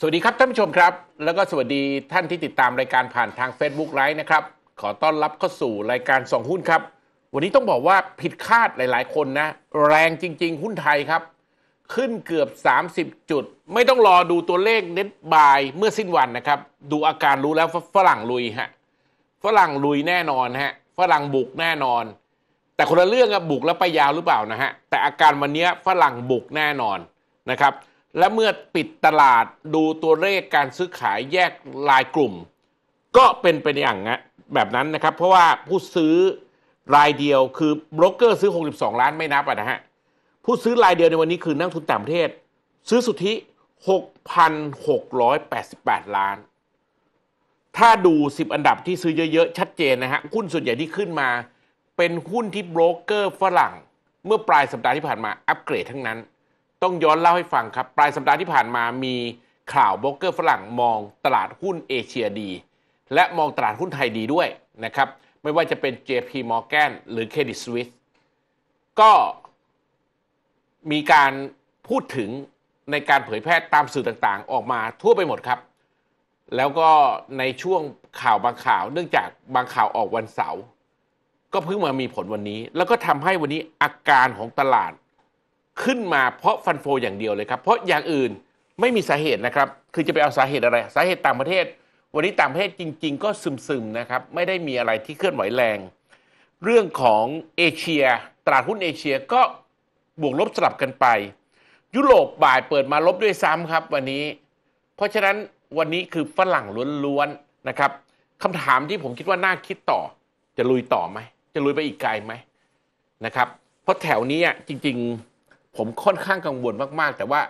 สวัสดีครับท่านผู้ชมครับ แล้วก็สวัสดีท่านที่ติดตามรายการผ่านทาง Facebook ไลฟ์นะครับ ขอต้อนรับเข้าสู่รายการส่องหุ้นครับ วันนี้ต้องบอกว่าผิดคาดหลาย ๆ คนนะ แรงจริงๆ หุ้นไทยครับ ขึ้นเกือบ 30 จุด ไม่ต้องรอดูตัวเลขเน็ตบายเมื่อสิ้นวันนะครับ ดูอาการรู้แล้วฝรั่งลุยฮะ ฝรั่งลุยแน่นอนฮะฝรั่งบุกแน่นอน แต่คนละเรื่องอับบุกแล้วไปยาวหรือเปล่านะฮะแต่อาการวันนี้ฝรั่งบุกแน่นอนนะครับและเมื่อปิดตลาดดูตัวเลขการซื้อขายแยกรายกลุ่ม ก็เป็นเป็นอย่างแบบนั้นนะครับ เพราะว่าผู้ซื้อรายเดียวคือบรกเกอร์ซื้อ 62 ล้านไม่นับนะฮะผู้ซื้อรายเดียวในวันนี้คือนักทุนต่างประเทศ ซื้อสุทธิ6,688 ล้าน ถ้าดู 10 อันดับที่ซื้อเยอะๆ ชัดเจนนะฮะหุ้นส่วนใหญ่ที่ขึ้นมา เป็นหุ้นที่บรกเกอร์ฝรั่งเมื่อปลายสัปดาห์ที่ผ่านมาอัปเกรดทั้งนั้นต้องย้อนเล่าให้ฟังครับ ปลายสัปดาห์ที่ผ่านมามีข่าวบล็อกเกอร์ฝรั่งมองตลาดหุ้นเอเชียดี และมองตลาดหุ้นไทยดีด้วยนะครับ ไม่ว่าจะเป็น JP Morgan หรือ Credit Suisse ก็มีการพูดถึงในการเผยแพร่ตามสื่อต่างๆ ออกมาทั่วไปหมดครับ แล้วก็ในช่วงข่าวบางข่าวเนื่องจากบางข่าวออกวันเสาร์ก็เพิ่งมามีผลวันนี้ แล้วก็ทำให้วันนี้อาการของตลาดขึ้นมาเพราะฟันโฟอย่างเดียวเลยครับเพราะอย่างอื่นไม่มีสาเหตุนะครับ คือจะไปเอาสาเหตุอะไรสาเหตุต่างประเทศ วันนี้ต่างประเทศจริง ๆ ก็ซึมๆนะครับ ไม่ได้มีอะไรที่เคลื่อนไหวแรง เรื่องของเอเชียตลาดหุ้นเอเชียก็บวกลบสลับกันไป ยุโรปบ่ายเปิดมาลบด้วยซ้ำครับ วันนี้ เพราะฉะนั้นวันนี้คือฝรั่งล้วนๆนะครับคำถามที่ผมคิดว่าน่าคิดต่อจะลุยต่อไหมจะลุยไปอีกไกลไหมนะครับเพราะแถวนี้จริงๆผมค่อนข้างกังวลมากๆ แต่ว่า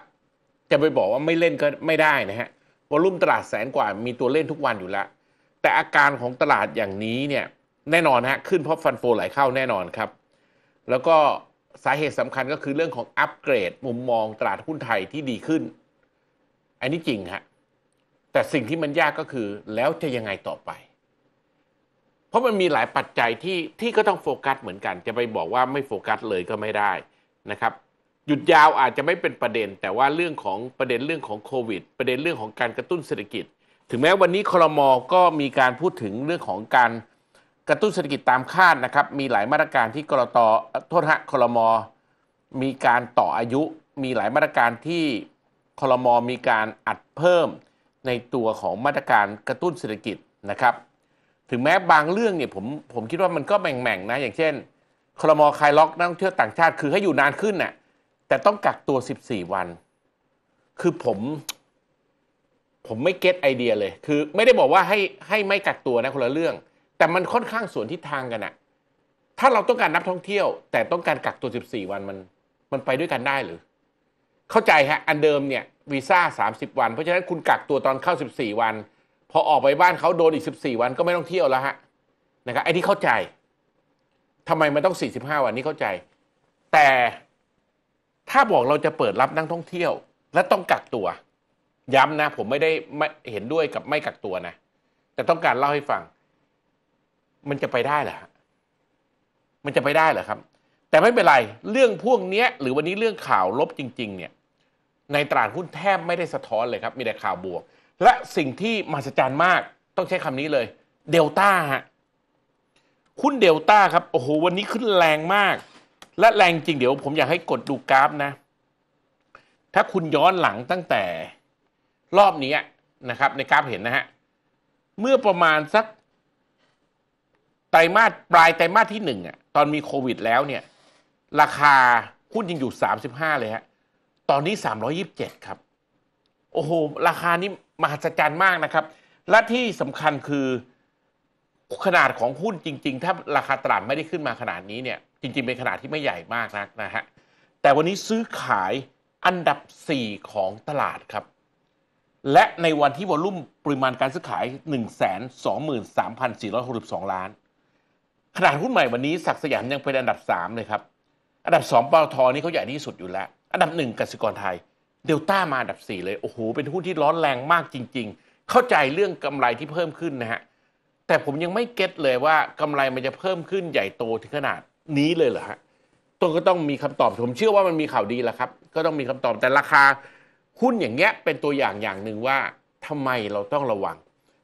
จะไปบอกว่าไม่เล่นก็ไม่ได้นะฮะวอลุ่มตลาดแสนกว่ามีตัวเล่นทุกวันอยู่แล้ว แต่อาการของตลาดอย่างนี้เนี่ยแน่นอนฮะ ขึ้นเพราะฟันโฟไหลเข้าแน่นอนครับ แล้วก็สาเหตุสำคัญก็คือเรื่องของอัปเกรด มุมมองตลาดหุ้นไทยที่ดีขึ้น อันนี้จริงฮะแต่สิ่งที่มันยากก็คือแล้วจะยังไงต่อไป เพราะมันมีหลายปัจจัยที่ที่ก็ต้องโฟกัสเหมือนกัน จะไปบอกว่าไม่โฟกัสเลยก็ไม่ได้นะครับหยุดยาวอาจจะไม่เป็นประเด็น แต่ว่าเรื่องของประเด็นเรื่องของโควิดประเด็นเรื่องของการกระตุ้นเศรษฐกิจ ถึงแม้วันนี้คลมก็มีการพูดถึงเรื่องของการกระตุ้นเศรษฐกิจตามคาดนะครับ มีหลายมาตรการที่กรตโทษฮะคลมมีการต่ออายุ มีหลายมาตรการที่คลมมีการอัดเพิ่มในตัวของมาตรการกระตุ้นเศรษฐกิจนะครับ ถึงแม้บางเรื่องเนี่ยผมผมคิดว่ามันก็แหม่งๆนะ อย่างเช่นคลมคลายล็อกนักท่องเที่ยวต่างชาติ คือให้อยู่นานขึ้นนะ่ะแต่ต้องกักตัว 14 วัน คือผม ผมไม่เก็ตไอเดียเลย คือไม่ได้บอกว่าให้ให้ไม่กักตัวนะคนละเรื่อง แต่มันค่อนข้างสวนทิศทางกันอะ ถ้าเราต้องการนับท่องเที่ยว แต่ต้องการกักตัว 14 วันมัน มันไปด้วยกันได้หรือ เข้าใจฮะ อันเดิมเนี่ยวีซ่า 30 วัน เพราะฉะนั้นคุณกักตัวตอนเข้า 14 วัน พอออกไปบ้านเขาโดนอีก 14 วันก็ไม่ต้องเที่ยวแล้วฮะ นะครับไอ้ที่เข้าใจ ทำไมมันต้อง 45 วันนี้เข้าใจ แต่ถ้าบอกเราจะเปิดรับนักท่องเที่ยว และต้องกักตัว ย้ำนะ ผมไม่ได้ไม่เห็นด้วยกับไม่กักตัวนะ แต่ต้องการเล่าให้ฟัง มันจะไปได้เหรอมันจะไปได้เหรอครับ แต่ไม่เป็นไร เรื่องพวกนี้หรือวันนี้เรื่องข่าวลบจริง ๆ เนี่ย ในตลาดหุ้นแทบไม่ได้สะท้อนเลยครับ มีแต่ข่าวบวก และสิ่งที่มหัศจรรย์มาก ต้องใช้คำนี้เลย เดลต้าฮะหุ้นเดลต้า ครับ โอ้โหวันนี้ขึ้นแรงมากและแรงจริงเดี๋ยวผมอยากให้กดดูกราฟนะ ถ้าคุณย้อนหลังตั้งแต่รอบนี้นะครับในกราฟเห็นนะฮะเมื่อประมาณสักไตรมาสปลายไตรมาสที่หนึ่งอ่ะตอนมีโควิดแล้วเนี่ย ราคาหุ้นยังอยู่สสามิบห้าเลยฮะตอนนี้สามรอยิบเจ็ดครับ โอ้โห ราคานี้มหัศจรรย์มากนะครับ และที่สำคัญคือขนาดของหุ้นจริงๆ ถ้าราคาตลาดไม่ได้ขึ้นมาขนาดนี้เนี่ย จริง ๆ เป็นขนาดที่ไม่ใหญ่มากนักนะฮะ แต่วันนี้ซื้อขายอันดับ4ของตลาดครับ และในวันที่วอลุ่มปริมาณการซื้อขาย 123,462 ล้าน ขนาดหุ้นใหม่วันนี้สักสยามยังเป็นอันดับ3เลยครับ อันดับ2ปตทนี่เขาใหญ่ที่สุดอยู่แล้ว อันดับ 1กสิกรไทย เดลต้ามาอันดับ4เลย โอ้โห เป็นหุ้นที่ร้อนแรงมากจริงๆ เข้าใจเรื่องกำไรที่เพิ่มขึ้นนะฮะแต่ผมยังไม่เก็ตเลยว่า กำไรมันจะเพิ่มขึ้นใหญ่โตถึงขนาดนี้เลยเหรอฮะตัวก็ต้องมีคำตอบ ผมเชื่อว่ามันมีข่าวดีแหละครับ ก็ต้องมีคำตอบแต่ราคาหุ้นอย่างเงี้ยเป็นตัวอย่างอย่างหนึ่งว่า ทำไมเราต้องระวัง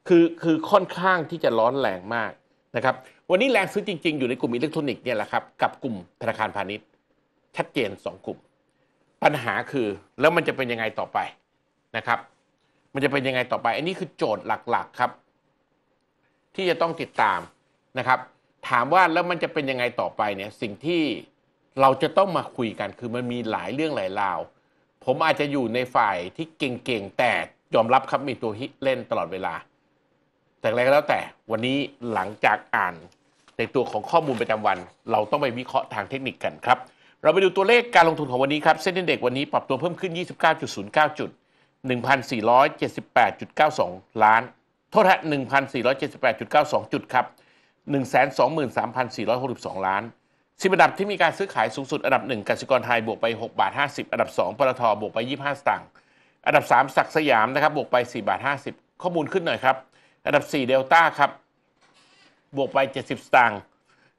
คือคือค่อนข้างที่จะร้อนแรงมากนะครับวันนี้แรงซื้อจริงๆ อยู่ในกลุ่มอิเล็กทรอนิกส์เนี่ยแหละครับกับกลุ่มธนาคารพาณิชย์ ชัดเจน 2 กลุ่ม ปัญหาคือแล้วมันจะเป็นยังไงต่อไปนะครับ มันจะเป็นยังไงต่อไป อันนี้คือโจทย์หลักๆครับที่จะต้องติดตามนะครับ ถามว่าแล้วมันจะเป็นยังไงต่อไปเนี่ยสิ่งที่เราจะต้องมาคุยกัน คือมันมีหลายเรื่องหลายราวผมอาจจะอยู่ในฝ่ายที่เก่งๆแต่ยอมรับครับมีตัวฮิตเล่นตลอดเวลาแต่อะไรก็แล้วแต่วันนี้หลังจากอ่านในตัวของข้อมูลประจำวัน เราต้องไปวิเคราะห์ทางเทคนิคกันครับเราไปดูตัวเลขการลงทุนของวันนี้ครับเส้นเด็กวันนี้ปรับตัวเพิ่มขึ้น 29.09 จุด 1,478.92 ล้านทษฮะ1,478.92 จุดครับ 123,462 ล้านสิบอันดับที่มีการซื้อขายสูงสุด อันดับ 1กสิกรไทยบวกไป 6 บาท 50อันดับ 2ปตทบวกไป 25 สตางค์ อันดับ 3 ศักสยามนะครับบวกไป 4 บาท 50 ข้อมูลขึ้นหน่อยครับ อันดับ 4 เดลต้าครับบวกไป 70 สตางค์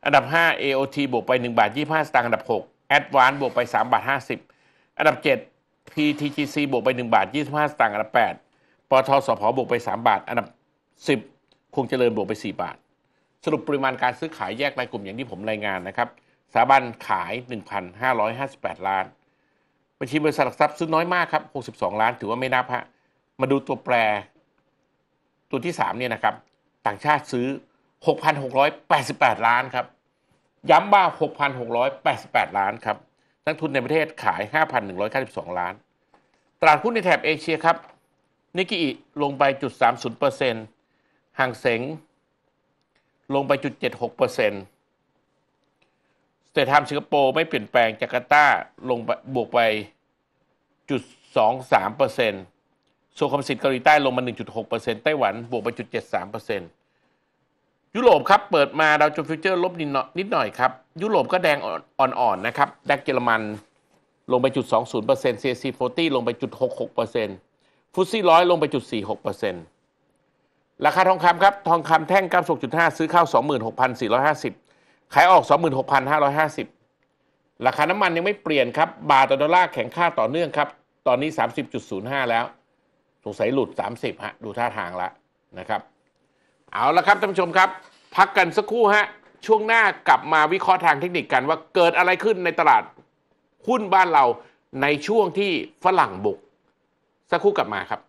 อันดับ 5 AOT บวกไป 1 บาท 25 สตางค์อันดับ 6 a d v a n c e บวกไป3บาท50 อันดับ7 PTGC บวกไป1บาท25สตางค์อันดับ8ปตทสพบวกไป 3 บาท อันดับ10 คงเจริญบวกไป 4 บาท สรุปปริมาณการซื้อขายแยกรายกลุ่มอย่างที่ผมรายงานนะครับสถาบันขาย 1,558 ล้านบัญชีบริษัทหลักทรัพย์ซื้อน้อยมากครับ62 ล้านถือว่าไม่นับฮะมาดูตัวแปร ตัวที่3เนี่ยนะครับต่างชาติซื้อ 6,688 ล้านครับย้ำว่า6,688 ล้านครับนักทุนในประเทศขาย 5,192 ล้าน ตลาดหุ้นในแถบเอเชียครับนิกกี้ลงไปจุด30%เปอร์เซ็นต์ห่างเสงลงไปจุดเจ็ดหกเปอร์เซ็นต์สเตทามสิงคโปร์ไม่เปลี่ยนแปลง จาการ์ตาลงบวกไปจุดสองสามเปอร์เซ็นต์โซคอมสิตเกาหลีใต้ลงมาหหนนึ่งจุดกเเปอร์ซ็ต์ไต้หวันบวกไปจุดเเเจ็็ดสามปอร์ซนต์ยุโรปครับเปิดมาดาวโจนส์ฟิวเจอร์ลบนิดหน่อยครับ ยุโรป ก็แดงอ่อนๆนะครับดักเยอรมันลงไปจุดสอองศูนนย์์์เเปรซซ็ตซีโฟตี้ลงไปจุดหหกกเเปอร์ซ็นต์ฟุตซี่ร้อยลงไปจุดสี่หกเเปอร์ซ็นต์ราคาทองคำครับ ทองคำแท่ง96.5 ซื้อเข้า 26,450 ขายออก 26,550 ราคาน้ำมันยังไม่เปลี่ยนครับบาทต่อดอลลาร์แข็งค่าต่อเนื่องครับ ตอนนี้ 30.05 แล้วสงสัยหลุด 30ฮะดูท่าทางละนะครับ เอาละครับท่านผู้ชมครับ พักกันสักครู่ฮะช่วงหน้ากลับมาวิเคราะห์ทางเทคนิคกันว่าเกิดอะไรขึ้นในตลาดหุ้นบ้านเราในช่วงที่ฝรั่งบุก สักครู่กลับมาครับ